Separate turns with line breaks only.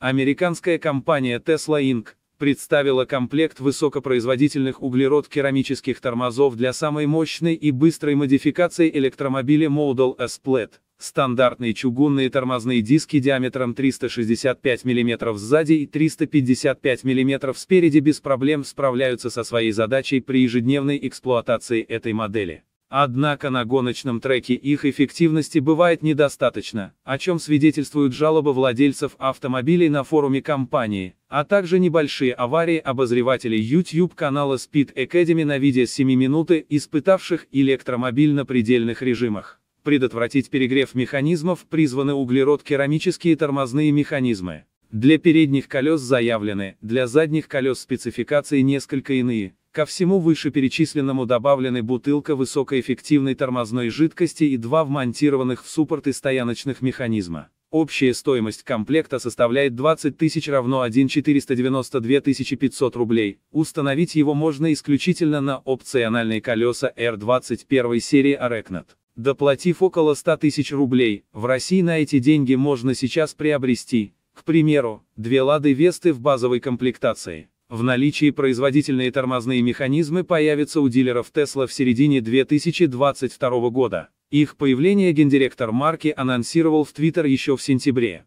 Американская компания Tesla Inc. представила комплект высокопроизводительных углерод-керамических тормозов для самой мощной и быстрой модификации электромобиля Model S Plaid. Стандартные чугунные тормозные диски диаметром 365 мм сзади и 355 мм спереди без проблем справляются со своей задачей при ежедневной эксплуатации этой модели. Однако на гоночном треке их эффективности бывает недостаточно, о чем свидетельствуют жалобы владельцев автомобилей на форуме компании, а также небольшие аварии обозревателей YouTube-канала Speed Academy на видео 7 минуты, испытавших электромобиль на предельных режимах. Предотвратить перегрев механизмов призваны углерод-керамические тормозные механизмы. Для передних колес заявлены, для задних колес спецификации несколько иные, Ко всему вышеперечисленному добавлены бутылка высокоэффективной тормозной жидкости и два вмонтированных в суппорты стояночных механизма. Общая стоимость комплекта составляет 20 тысяч равно 1 492 500 рублей. Установить его можно исключительно на опциональные колеса R21 серии Areknat. Доплатив около 100 тысяч рублей, в России на эти деньги можно сейчас приобрести, к примеру, две «Лады Весты» в базовой комплектации. В наличии производительные тормозные механизмы появятся у дилеров Tesla в середине 2022 года. Их появление гендиректор марки анонсировал в Твиттер еще в сентябре.